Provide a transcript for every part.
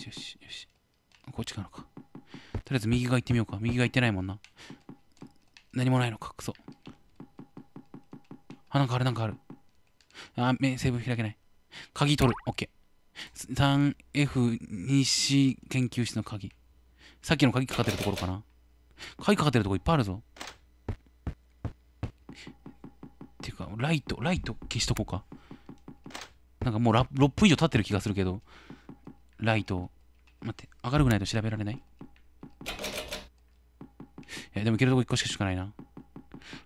しよしよし。こっちかのか。とりあえず右側行ってみようか。右側行ってないもんな。何もないのか、クソ。あ、なんかある、なんかある。あ、目、セーブ開けない。鍵取る。オッケー。3F2C 研究室の鍵。さっきの鍵かかってるところかな。鍵かかってるとこいっぱいあるぞ。ていうか、ライト、ライト消しとこうか。なんかもう6分以上経ってる気がするけど、ライト。待って、明るくないと調べられないえ、でも切るとこ1個しかないな。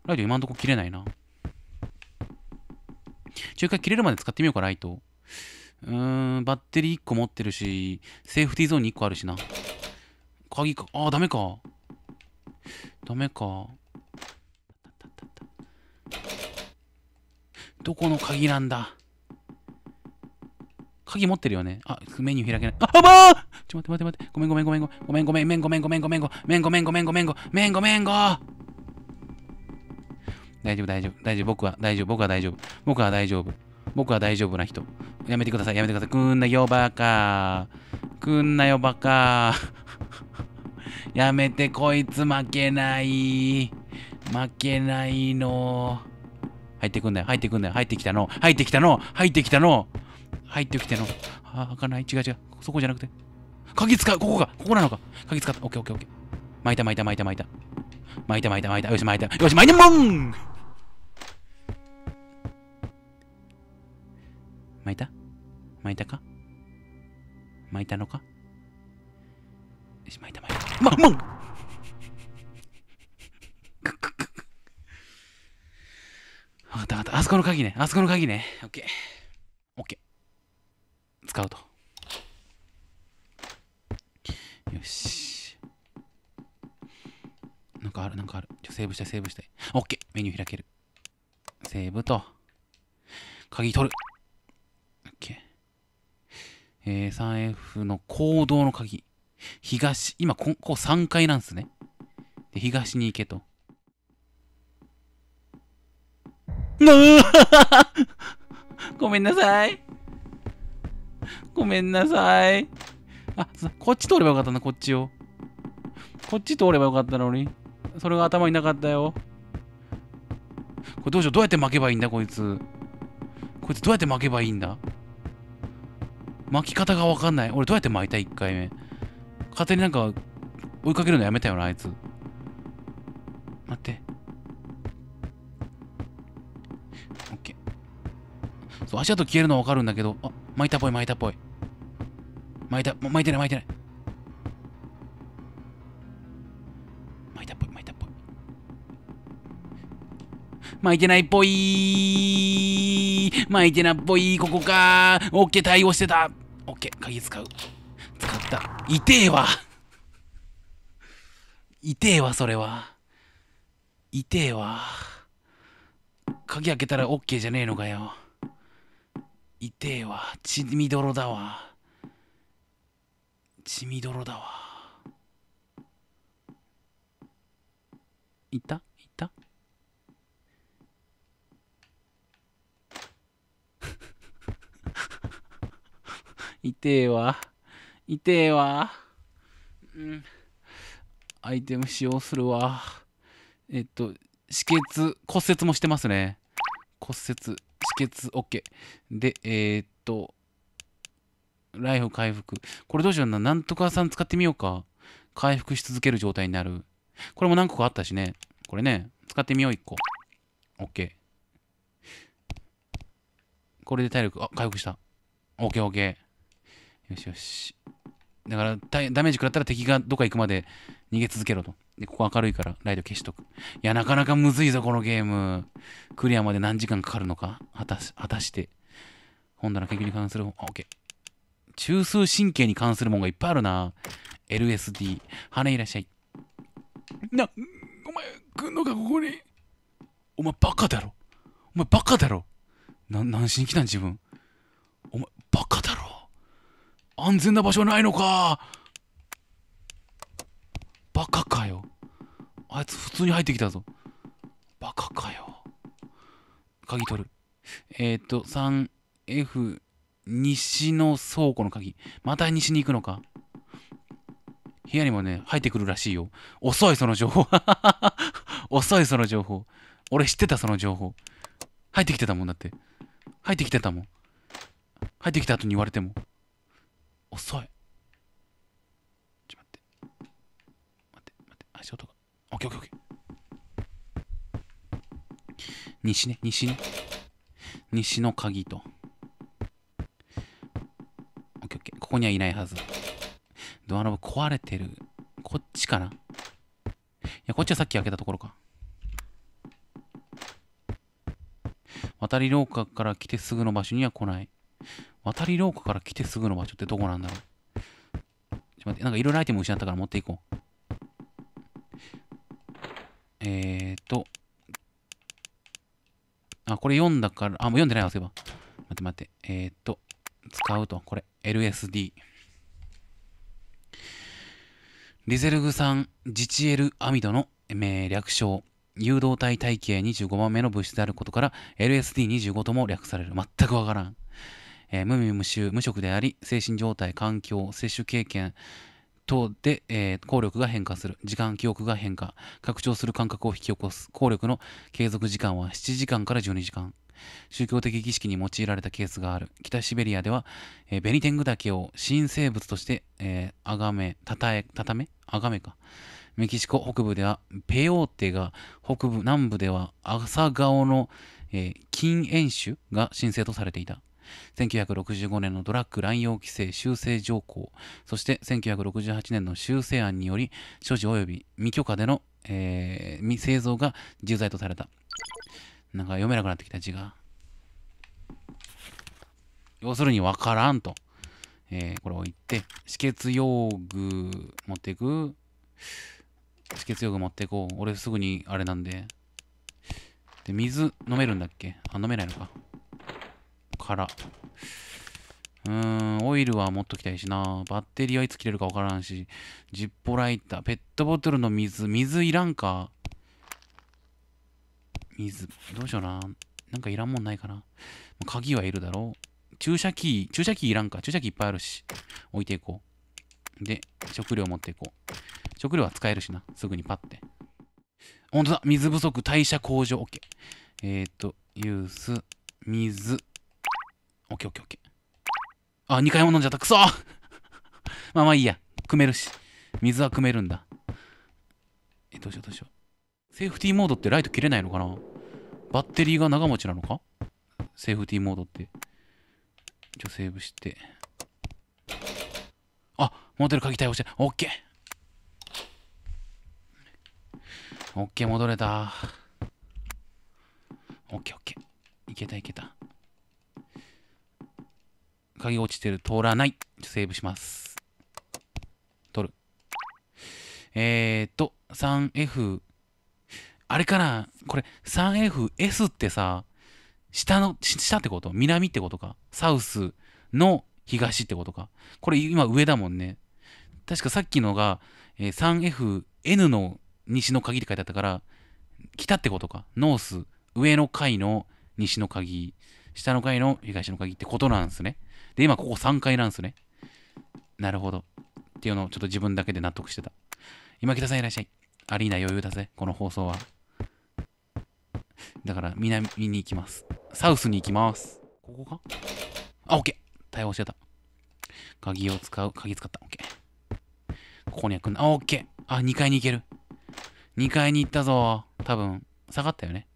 ライト今んとこ切れないな。中華切れるまで使ってみようか、ライト。うーん、バッテリー1個持ってるし、セーフティーゾーンに1個あるしな。鍵か。ああ、ダメか。ダメか。どこの鍵なんだ鍵持ってるよね。あ、メニュー開けない。あ、あばーちょ、待って待って待って。ごめんごめんごめんごめんごめんごめんごめんごめんごめんごめんごめんごめんごめんごめんご大丈夫大丈夫大丈夫僕は大丈夫僕は大丈夫僕は大丈夫僕は大丈夫な人やめてくださいやめてくださいくんなよバカくんなよバカやめてこいつ負けない負けないの入ってくんだよ入ってくんだよ入ってきたの入ってきたの入ってきたの入ってきての。あ、開かない。違う違う。そこじゃなくて。鍵使う。ここか。ここなのか。鍵使った。オッケーオッケーオッケー。巻いた巻いた巻いた巻いた。巻いた巻いた巻いた。よし巻いた。よし巻いたもん巻いた巻いたか巻いたのかよし巻いた巻いた。ま、もんわかったわかった。あそこの鍵ね。あそこの鍵ね。オッケー。セーブしたい、セーブしたい。OK! メニュー開ける。セーブと、鍵取る。OK。えー、3F の行動の鍵。東、今、ここ3階なんですね。で、東に行けと。なごめんなさい。ごめんなさい。あ、こっち通ればよかったな、こっちを。こっち通ればよかったのに。それが頭になかったよ。これどうしようどうやって巻けばいいんだこいつ。こいつどうやって巻けばいいんだ巻き方がわかんない。俺どうやって巻いた ?1 回目。勝手になんか追いかけるのやめたよな、あいつ。待って。オッケー。そう、足跡消えるのはわかるんだけど、あ、巻いたっぽい巻いたっぽい。巻いた、巻いてない巻いてない。まいてないっぽいまいてなっぽいここかオッケー対応してたオッケー鍵使う使った痛えわ痛えわそれは痛えわ鍵開けたらオッケーじゃねえのかよ痛えわ血みどろだわ血みどろだわいた痛えわ。痛えわ。うん。アイテム使用するわ。えっと、止血、骨折もしてますね。骨折、止血、OK。で、えー、っと、ライフ回復。これどうしような。なんとかさん使ってみようか。回復し続ける状態になる。これも何個かあったしね。これね、使ってみよう、1個。OK。これで体力、あ、回復した。OKOK。よしよし。だからダメージ食らったら敵がどっか行くまで逃げ続けろと。で、ここ明るいからライト消しとく。いや、なかなかむずいぞ、このゲーム。クリアまで何時間かかるのか果たし、果たして。本棚研究に関する、あ、OK。中枢神経に関するもんがいっぱいあるな。LSD。羽いらっしゃい。な、お前、来んのか、ここに。お前、バカだろ。お前、バカだろ。な、何しに来たん、自分。お前、バカだろ。安全な場所ないのかバカかよあいつ普通に入ってきたぞバカかよ鍵取るえっ、と 3F 西の倉庫の鍵また西に行くのか部屋にもね入ってくるらしいよ遅いその情報 遅いその情報俺知ってたその情報入ってきてたもんだって入ってきてたもん入ってきた後に言われても遅い。ちょ、待って。待って、待って。足音が。オッケーオッケー西ね、西ね。西の鍵と。オッケーオッケー。ここにはいないはず。ドアノブ壊れてる。こっちかないや、こっちはさっき開けたところか。渡り廊下から来てすぐの場所には来ない。渡り廊下から来てすぐの場所ってどこなんだろうちょっと待って、なんかいろいろアイテム失ったから持っていこう。えーと。あ、これ読んだから、あ、もう読んでないわ、そういえば。待って待って。えーと、使うと、これ、LSD。リゼルグ酸ジチエルアミドの略称。誘導体体系25番目の物質であることから LSD25 とも略される。全くわからん。えー、無味無臭、無職であり、精神状態、環境、摂取経験等で、えー、効力が変化する。時間、記憶が変化。拡張する感覚を引き起こす。効力の継続時間は7時間から12時間。宗教的儀式に用いられたケースがある。北シベリアでは、えー、ベニテングダケを新生物として、えー、崇め、たたえ、たためがめか。メキシコ北部では、ペオーテが、北部、南部では、朝顔の、えー、禁煙酒が申請とされていた。1965年のドラッグ乱用規制修正条項、そして1968年の修正案により、所持及び未許可での、えー、製造が重罪とされた。なんか読めなくなってきた字が。要するにわからんと。えー、これを言って、止血用具持っていく。止血用具持っていこう。俺すぐにあれなんで。で、水飲めるんだっけあ、飲めないのか。からうーん、オイルは持っときたいしな。バッテリーはいつ切れるかわからんし。ジッポライター、ペットボトルの水、水いらんか。水、どうしような。なんかいらんもんないかな。鍵はいるだろう。注射器、注射器いらんか。注射器いっぱいあるし。置いていこう。で、食料持っていこう。食料は使えるしな。すぐにパッて。ほんとだ。水不足、代謝向上。OK。えっ、ー、と、ユース、水。オッケーオッケーオッケー。あ、2回も飲んじゃった。くそ まあまあいいや。汲めるし。水は汲めるんだ。え、どうしようどうしよう。セーフティーモードってライト切れないのかなバッテリーが長持ちなのかセーフティーモードって。一応セーブして。あ、戻る鍵対応して。オッケーオッケー戻れた。オッケーオッケー。いけたいけた。鍵落ちてる。通らない。セーブします。取る。えーっと、3F。あれかなこれ 3FS ってさ、下の、下ってこと南ってことかサウスの東ってことかこれ今上だもんね。確かさっきのが、えー、3FN の西の鍵って書いてあったから、北ってことかノース、上の階の西の鍵。下の階の東の鍵ってことなんですね。で、今ここ3階なんですね。なるほど。っていうのをちょっと自分だけで納得してた。今北さんいらっしゃい。アリーナ余裕だぜ、この放送は。だから南に行きます。サウスに行きます。ここかあ、オッケー。対応してた。鍵を使う。鍵使った。オッケー。ここにはくんだ。あ、ケー。あ、2階に行ける。2階に行ったぞ。多分、下がったよね。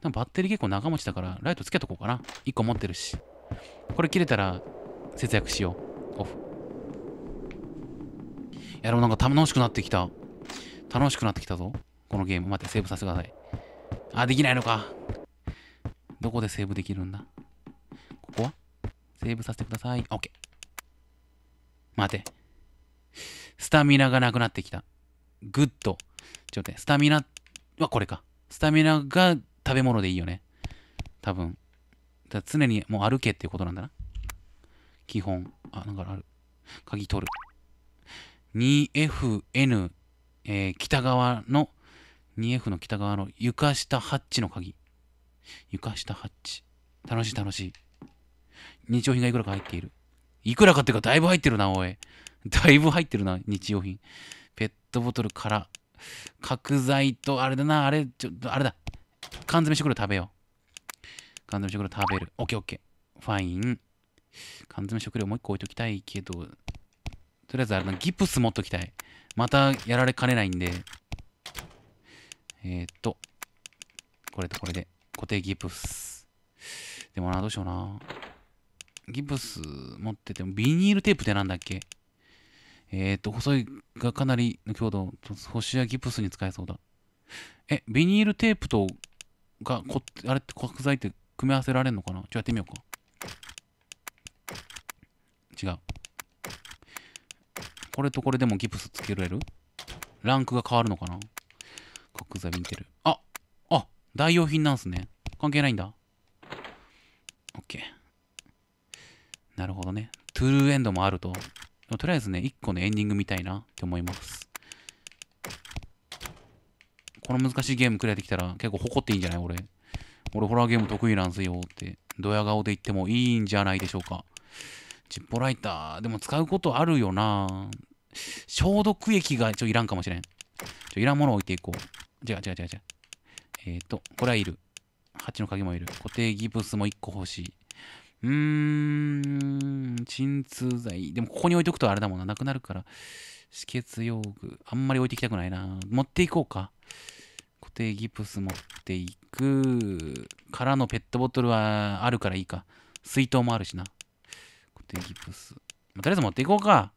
でもバッテリー結構長持ちだから、ライトつけとこうかな。1個持ってるし。これ切れたら節約しよう。オフ。いや、でもなんか楽しくなってきた。楽しくなってきたぞ。このゲーム。待って、セーブさせてください。あ、できないのか。どこでセーブできるんだここはセーブさせてください。OK。待て。スタミナがなくなってきた。グッド。ちょっと待って、スタミナはこれか。スタミナが食べ物でいいよね。多分。だ常にもう歩けっていうことなんだな。基本。あ、なんかある。鍵取る。2FN、えー、北側の、2F の北側の床下ハッチの鍵。床下ハッチ。楽しい楽しい。日用品がいくらか入っている。いくらかっていうかだいぶ入ってるな、おい。だいぶ入ってるな、日用品。ペットボトルから、角材と、あれだな、あれ、ちょっと、あれだ。缶詰食料食べよう。缶詰食料食べる。オッケーオッケー。ファイン。缶詰食料もう一個置いときたいけど、とりあえずあれな、ギプス持っときたい。またやられかねないんで。えー、っと、これとこれで。固定ギプス。でもな、どうしような。ギプス持ってても、ビニールテープってなんだっけえー、っと、細いがかなりの強度、星はギプスに使えそうだ。え、ビニールテープとがこあれって角材って組み合わせられんのかなちょっとやってみようか違うこれとこれでもギプスつけられるランクが変わるのかな角材見てるああ代用品なんすね関係ないんだ OK なるほどねトゥルーエンドもあるととりあえずね1個のエンディングみたいなって思いますこの難しいゲームクリアできたら結構誇っていいんじゃない俺。俺ホラーゲーム得意なんすよって、ドヤ顔で言ってもいいんじゃないでしょうか。ジッポライター、でも使うことあるよな消毒液がちょいらんかもしれん。ちょいらんものを置いていこう。違う違う違う違う。えっ、ー、と、これはいる。蜂の鍵もいる。固定ギブスも1個欲しい。うーん、鎮痛剤。でもここに置いとくとあれだもんな。なくなるから。止血用具。あんまり置いてきたくないな。持っていこうか。固定ギプス持っていく。からのペットボトルはあるからいいか。水筒もあるしな。固定ギプス。まあ、とりあえず持っていこうか。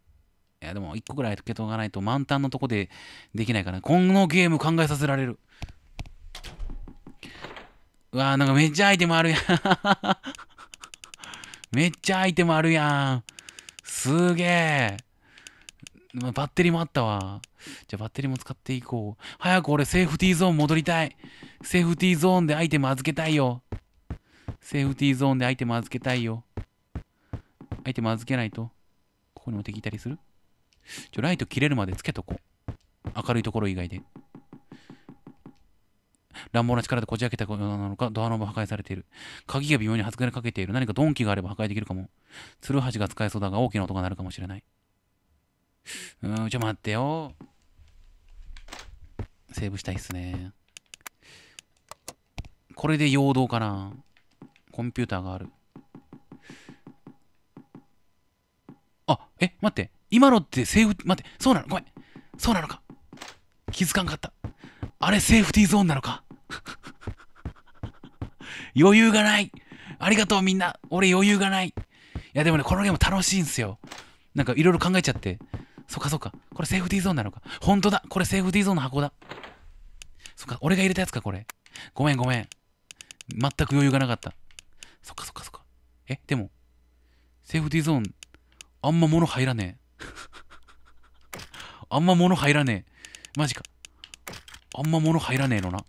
いや、でも1個ぐらい受けとかないと満タンのとこでできないから。このゲーム考えさせられる。うわぁ、なんかめっちゃアイテムあるやんめっちゃアイテムあるやん。すげえ。まあ、バッテリーもあったわ。じゃあバッテリーも使っていこう。早く俺セーフティーゾーン戻りたい。セーフティーゾーンでアイテム預けたいよ。セーフティーゾーンでアイテム預けたいよ。アイテム預けないと。ここにも敵いたりするちょ、ライト切れるまでつけとこう。明るいところ以外で。乱暴な力でこじ開けたこうなのか、ドアノブ破壊されている。鍵が微妙に外れかけている。何か鈍器があれば破壊できるかも。ツルハシが使えそうだが大きな音が鳴るかもしれない。うん、ちょ待ってよ。セーブしたいっすね。これで陽動かな。コンピューターがある。あ、え、待って。今のってセーフ、待って。そうなのごめん。そうなのか。気づかんかった。あれセーフティーゾーンなのか。余裕がない。ありがとうみんな。俺余裕がない。いやでもね、このゲーム楽しいんすよ。なんかいろいろ考えちゃって。そっかそっか。これセーフティーゾーンなのか。ほんとだこれセーフティーゾーンの箱だ。そっか、俺が入れたやつか、これ。ごめんごめん。全く余裕がなかった。そっかそっかそっか。え、でも、セーフティーゾーン、あんま物入らねえ。あんま物入らねえ。マジか。あんま物入らねえのな。ちょ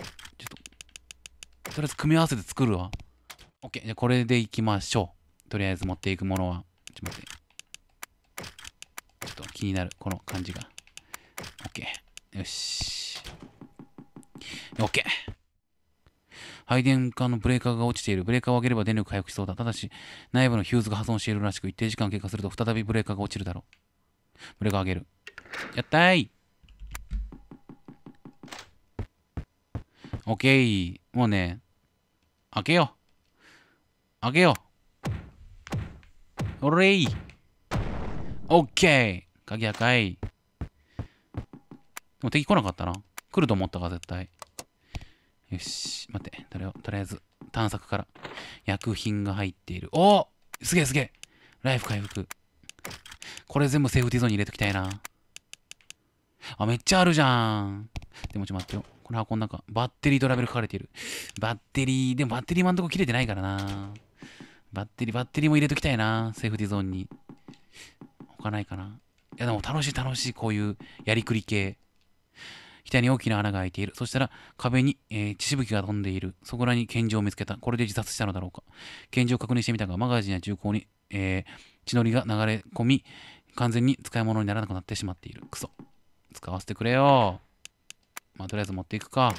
っと、とりあえず組み合わせて作るわ。オッケー。じゃあこれでいきましょう。とりあえず持っていくものは。ちょっと待って。気になる、この感じが。OK。よし。OK。配電管のブレーカーが落ちている。ブレーカーを上げれば電力回復しそうだ。ただし、内部のヒューズが破損しているらしく、一定時間経過すると再びブレーカーが落ちるだろう。ブレーカーを上げる。やったーい !OK。もうね、開けよう。開けよう。おれい !OK! 鍵やかい。でも敵来なかったな。来ると思ったか、絶対。よし、待って。とりあえず、探索から。薬品が入っている。おすげえすげえライフ回復。これ全部セーフティゾーンに入れときたいな。あ、めっちゃあるじゃん。でもちょ待ってよ。この箱の中、バッテリーとラベル書かれている。バッテリー、でもバッテリー今んとこ切れてないからな。バッテリー、バッテリーも入れときたいな。セーフティゾーンに。他ないかな。いやでも楽しい楽しいこういうやりくり系。額に大きな穴が開いている。そしたら壁に、えー、血しぶきが飛んでいる。そこらに拳銃を見つけた。これで自殺したのだろうか。拳銃を確認してみたが、マガジンや銃口に、えー、血のりが流れ込み、完全に使い物にならなくなってしまっている。クソ。使わせてくれよ。まあ、とりあえず持っていくか。